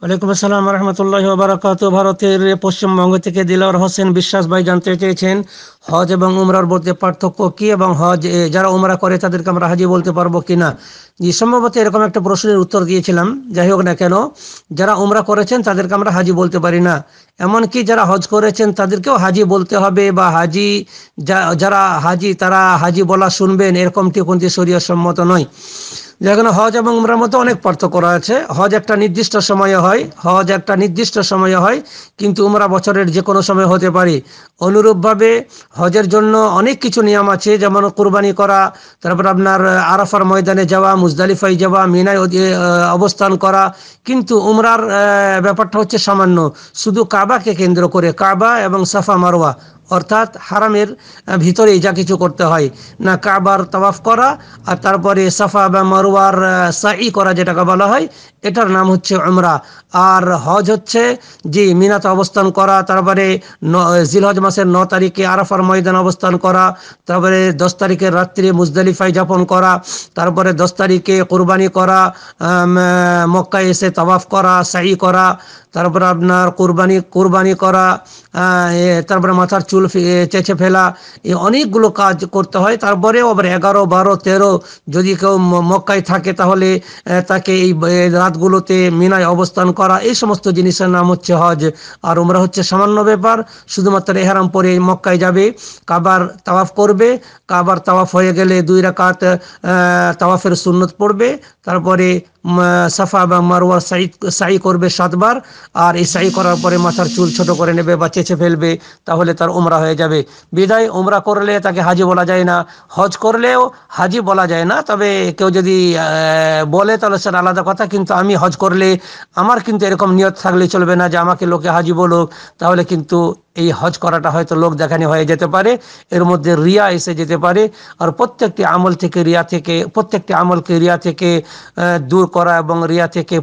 ওয়ালাইকুম আসসালাম রহমতুল্লাহ বারাকাত ভারতের পশ্চিমবঙ্গ থেকে দিলার হোসেন বিশ্বাস ভাই জানতে চেয়েছেন হজ এবং উমরার মধ্যে পার্থক্য কি এবং হজ যারা উমরা করে তাদেরকে আমরা হাজি বলতে পারবো কি না সম্ভবত এরকম একটা প্রশ্নের উত্তর দিয়েছিলাম যাই হোক না কেন যারা উমরা করেছেন তাদেরকে আমরা হাজি বলতে পারি না এমনকি যারা হজ করেছেন তাদেরকেও হাজি বলতে হবে বা হাজি যারা হাজি তারা হাজি বলা শুনবেন এরকমটি কোনটি শরীয় সম্মত নয় যেখানে হজ এবং উমরার মধ্যে অনেক পার্থক্য রয়েছে হজ একটা নির্দিষ্ট সময়ে হয় হজ একটা নির্দিষ্ট সময়ে হয় কিন্তু উমরা বছরের যে কোনো সময় হতে পারে অনুরূপভাবে হজের জন্য অনেক কিছু নিয়ম আছে যেমন কোরবানি করা তারপর আপনার আরাফার ময়দানে যাওয়া মুজদালিফাই যাওয়া মিনায় অবস্থান করা কিন্তু উমরার ব্যাপারটা হচ্ছে সামান্য শুধু কাবাকে কেন্দ্র করে কাবা এবং সাফা মারোয়া অর্থাৎ হারামের ভিতরেই যা কিছু করতে হয় না কাবার তাওয়াফ করা আর তারপরে সাফা বা মারোয়ার সাই করা যেটাকে বলা হয় এটার নাম হচ্ছে আমরা আর হজ হচ্ছে যে মিনাতে অবস্থান করা তারপরে জিলহজ মাসের ন তারিখে আরাফার ময়দান অবস্থান করা তারপরে দশ তারিখের রাত্রে মুজদালিফাই যাপন করা তারপরে দশ তারিখে কোরবানি করা মক্কায় এসে তাওয়াফ করা সাই করা তারপরে আপনার কোরবানি কোরবানি করা তারপরে মাথার চুল চুল চেঁচে ফেলা এই অনেকগুলো কাজ করতে হয় তারপরে আবার এগারো বারো তেরো যদি কেউ মক্কায় থাকে তাহলে তাকে এই রাতগুলোতে মিনায় অবস্থান করা এই সমস্ত জিনিসের নাম হচ্ছে হজ আর ওমরা হচ্ছে সামান্য ব্যাপার শুধুমাত্র এহারাম পরে মক্কায় যাবে কাবার তাওয়াফ করবে কাবার তাওয়াফ হয়ে গেলে দুই রাকাত তাওয়াফের সুন্নত পড়বে তারপরে সাফা বা মারোয়া সাই সাই করবে সাতবার আর এই সাই করার পরে মাথার চুল ছোট করে নেবে বা চেঁচে ফেলবে তাহলে তার ওমরা হয়ে যাবে বিদায় ওমরা করলে তাকে হাজি বলা যায় না হজ করলেও হাজি বলা যায় না তবে কেউ যদি বলে তাহলে সেটা আলাদা কথা কিন্তু আমি হজ করলে আমার কিন্তু এরকম নিয়ত থাকলে চলবে না যে আমাকে লোকে হাজি বলুক তাহলে কিন্তু এই হজ করাটা হয়তো লোক দেখানি হয়ে যেতে পারে এর মধ্যে রিয়া এসে যেতে পারে আর প্রত্যেকটি আমল থেকে রিয়া থেকে প্রত্যেকটি আমলকে রিয়া থেকে দূর করা এবং রিয়া থেকে